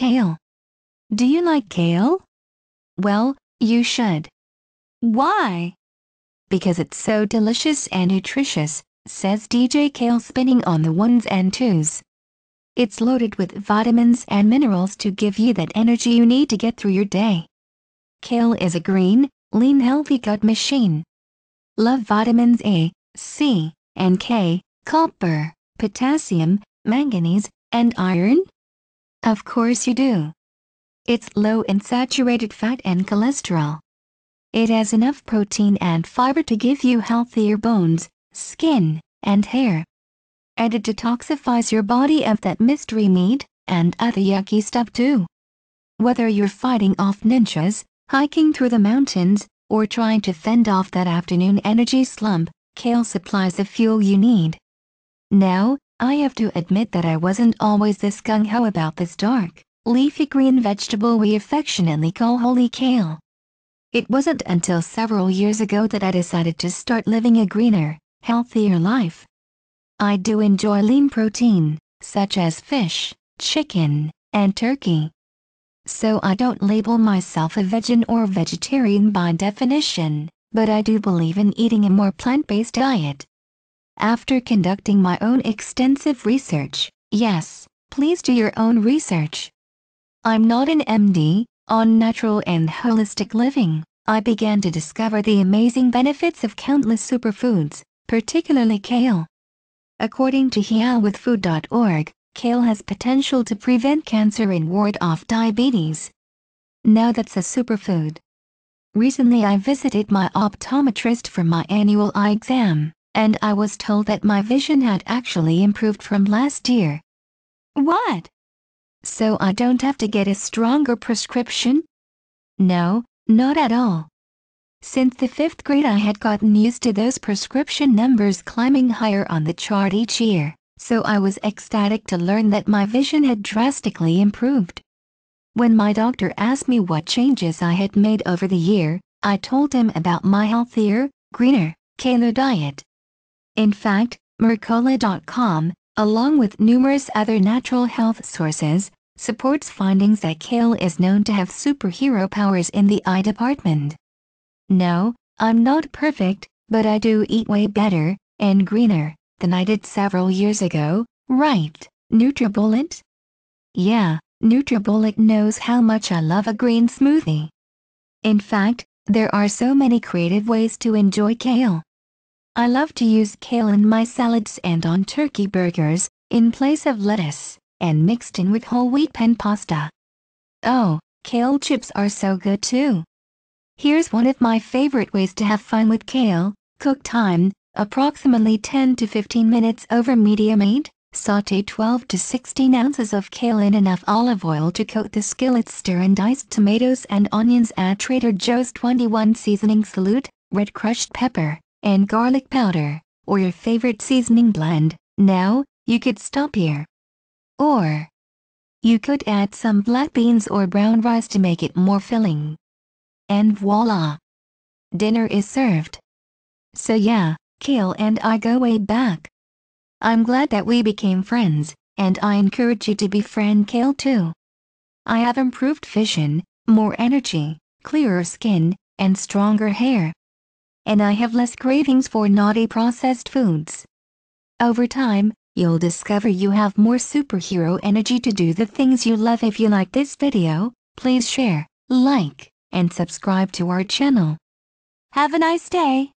Kale. Do you like kale? Well, you should. Why? Because it's so delicious and nutritious, says DJ Kale spinning on the ones and twos. It's loaded with vitamins and minerals to give you that energy you need to get through your day. Kale is a green, lean healthy gut machine. Love vitamins A, C, and K, copper, potassium, manganese, and iron, of course you do. It's low in saturated fat and cholesterol. It has enough protein and fiber to give you healthier bones, skin, and hair. And it detoxifies your body of that mystery meat and other yucky stuff too. Whether you're fighting off ninjas, hiking through the mountains, or trying to fend off that afternoon energy slump, kale supplies the fuel you need. Now, I have to admit that I wasn't always this gung-ho about this dark, leafy green vegetable we affectionately call holy kale. It wasn't until several years ago that I decided to start living a greener, healthier life. I do enjoy lean protein, such as fish, chicken, and turkey. So I don't label myself a vegan or vegetarian by definition, but I do believe in eating a more plant-based diet after conducting my own extensive research. Yes, please do your own research. I'm not an MD, on natural and holistic living, I began to discover the amazing benefits of countless superfoods, particularly kale. According to HealWithFood.org, kale has potential to prevent cancer and ward off diabetes. Now that's a superfood. Recently I visited my optometrist for my annual eye exam and I was told that my vision had actually improved from last year. What? So I don't have to get a stronger prescription? No, not at all. Since the fifth grade I had gotten used to those prescription numbers climbing higher on the chart each year, so I was ecstatic to learn that my vision had drastically improved. When my doctor asked me what changes I had made over the year, I told him about my healthier, greener, kale diet. In fact, Mercola.com, along with numerous other natural health sources, supports findings that kale is known to have superhero powers in the eye department. No, I'm not perfect, but I do eat way better and greener than I did several years ago, right, NutriBullet? Yeah, NutriBullet knows how much I love a green smoothie. In fact, there are so many creative ways to enjoy kale. I love to use kale in my salads and on turkey burgers, in place of lettuce, and mixed in with whole wheat pen pasta. Oh, kale chips are so good too. Here's one of my favorite ways to have fun with kale, cook time, approximately 10 to 15 minutes over medium heat, saute 12 to 16 ounces of kale in enough olive oil to coat the skillet stir in diced tomatoes and onions add Trader Joe's 21 seasoning salute, red crushed pepper, and garlic powder, or your favorite seasoning blend. Now, you could stop here. Or, you could add some black beans or brown rice to make it more filling. And voila! Dinner is served. So yeah, Kale and I go way back. I'm glad that we became friends, and I encourage you to befriend Kale too. I have improved vision, more energy, clearer skin, and stronger hair and I have less cravings for naughty processed foods. Over time, you'll discover you have more superhero energy to do the things you love. If you like this video, please share, like, and subscribe to our channel. Have a nice day!